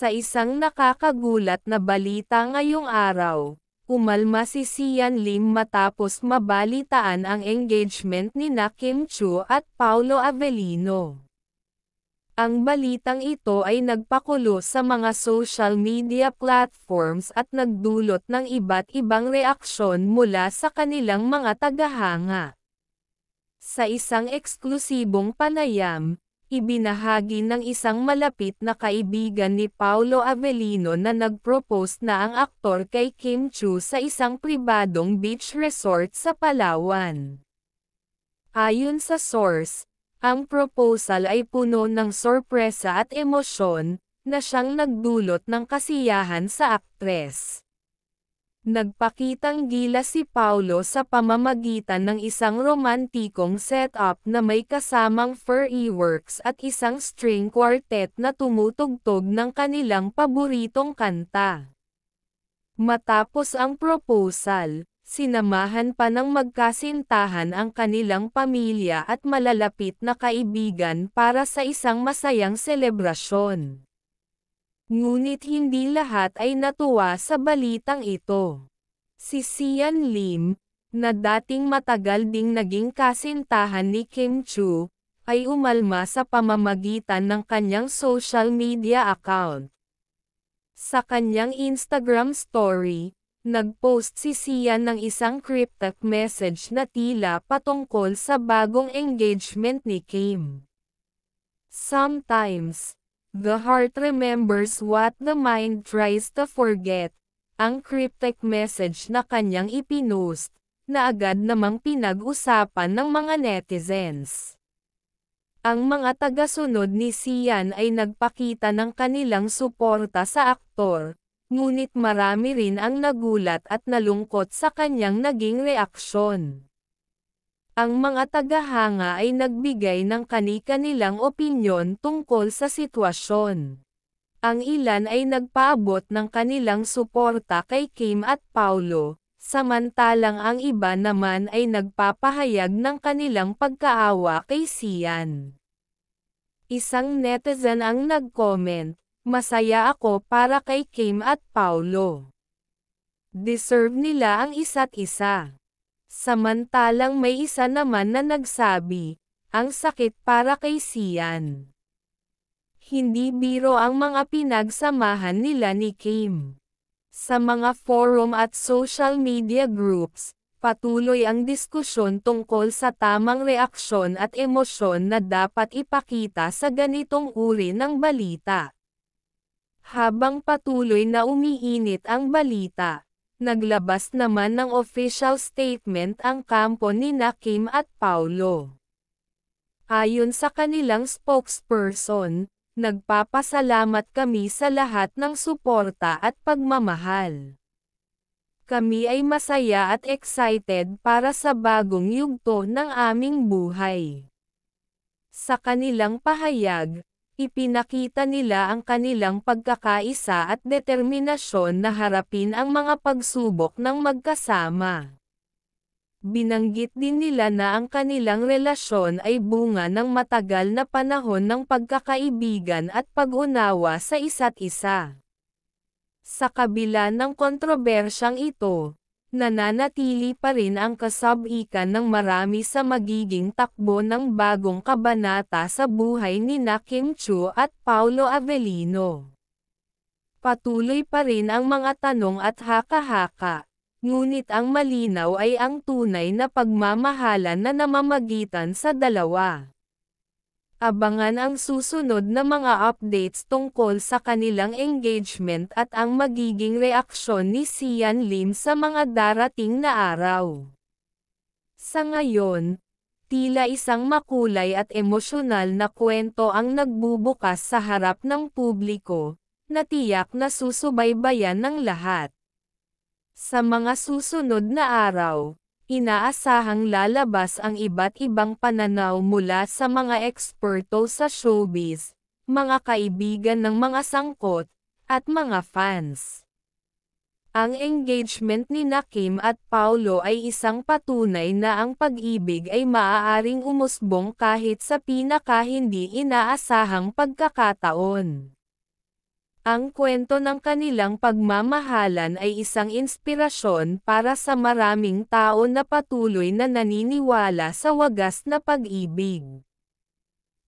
Sa isang nakakagulat na balita ngayong araw, umalma si Sian Lim matapos mabalitaan ang engagement ni na Kim Chu at Paolo Avellino. Ang balitang ito ay nagpakulo sa mga social media platforms at nagdulot ng iba't ibang reaksyon mula sa kanilang mga tagahanga. Sa isang eksklusibong panayam, ibinahagi ng isang malapit na kaibigan ni Paolo Avellino na nag-propose na ang aktor kay Kim Chu sa isang pribadong beach resort sa Palawan. Ayon sa source, ang proposal ay puno ng sorpresa at emosyon, na siyang nagdulot ng kasiyahan sa aktres. Nagpakitang gila si Paulo sa pamamagitan ng isang romantikong setup na may kasamang fur e-works at isang string quartet na tumutugtog ng kanilang paboritong kanta. Matapos ang proposal, sinamahan pa ng magkasintahan ang kanilang pamilya at malalapit na kaibigan para sa isang masayang selebrasyon. Ngunit hindi lahat ay natuwa sa balitang ito. Si Sian Lim, na dating matagal ding naging kasintahan ni Kim Chu, ay umalma sa pamamagitan ng kanyang social media account. Sa kanyang Instagram story, nagpost si Sian ng isang cryptic message na tila patungkol sa bagong engagement ni Kim. Sometimes, The heart remembers what the mind tries to forget. Ang cryptic message na kanyang ipinost, na agad namang pinag-usapan ng mga netizens. Ang mga tagasunod ni Sian ay nagpakita ng kanilang suporta sa aktor, ngunit marami rin ang nagulat at nalungkot sa kanyang naging reaksyon. Ang mga tagahanga ay nagbigay ng kani-kanilang opinyon tungkol sa sitwasyon. Ang ilan ay nagpaabot ng kanilang suporta kay Kim at Paulo, samantalang ang iba naman ay nagpapahayag ng kanilang pagkaawa kay Sian. Isang netizen ang nag-comment, Masaya ako para kay Kim at Paulo. Deserve nila ang isa't isa. Samantalang may isa naman na nagsabi, ang sakit para kay Sian. Hindi biro ang mga pinagsamahan nila ni Kim. Sa mga forum at social media groups, patuloy ang diskusyon tungkol sa tamang reaksyon at emosyon na dapat ipakita sa ganitong uri ng balita. Habang patuloy na umiinit ang balita, Naglabas naman ng official statement ang kampo ni Nakim at Paulo. Ayon sa kanilang spokesperson, nagpapasalamat kami sa lahat ng suporta at pagmamahal. Kami ay masaya at excited para sa bagong yugto ng aming buhay. Sa kanilang pahayag, Ipinakita nila ang kanilang pagkakaisa at determinasyon na harapin ang mga pagsubok ng magkasama. Binanggit din nila na ang kanilang relasyon ay bunga ng matagal na panahon ng pagkakaibigan at pag-unawa sa isa't isa. Sa kabila ng kontrobersyang ito, nananatili pa rin ang kasabikan ng marami sa magiging takbo ng bagong kabanata sa buhay ni na Kim Chu at Paulo Avellino. Patuloy pa rin ang mga tanong at haka-haka. Ngunit ang malinaw ay ang tunay na pagmamahalan na namamagitan sa dalawa. Abangan ang susunod na mga updates tungkol sa kanilang engagement at ang magiging reaksyon ni Sian Lim sa mga darating na araw. Sa ngayon, tila isang makulay at emosyonal na kwento ang nagbubukas sa harap ng publiko, na tiyak na susubaybayan ng lahat. Sa mga susunod na araw, Inaasahang lalabas ang iba't ibang pananaw mula sa mga eksperto sa showbiz, mga kaibigan ng mga sangkot, at mga fans. Ang engagement ni Nakim at Paulo ay isang patunay na ang pag-ibig ay maaaring umusbong kahit sa pinaka hindi inaasahang pagkakataon. Ang kwento ng kanilang pagmamahalan ay isang inspirasyon para sa maraming tao na patuloy na naniniwala sa wagas na pag-ibig.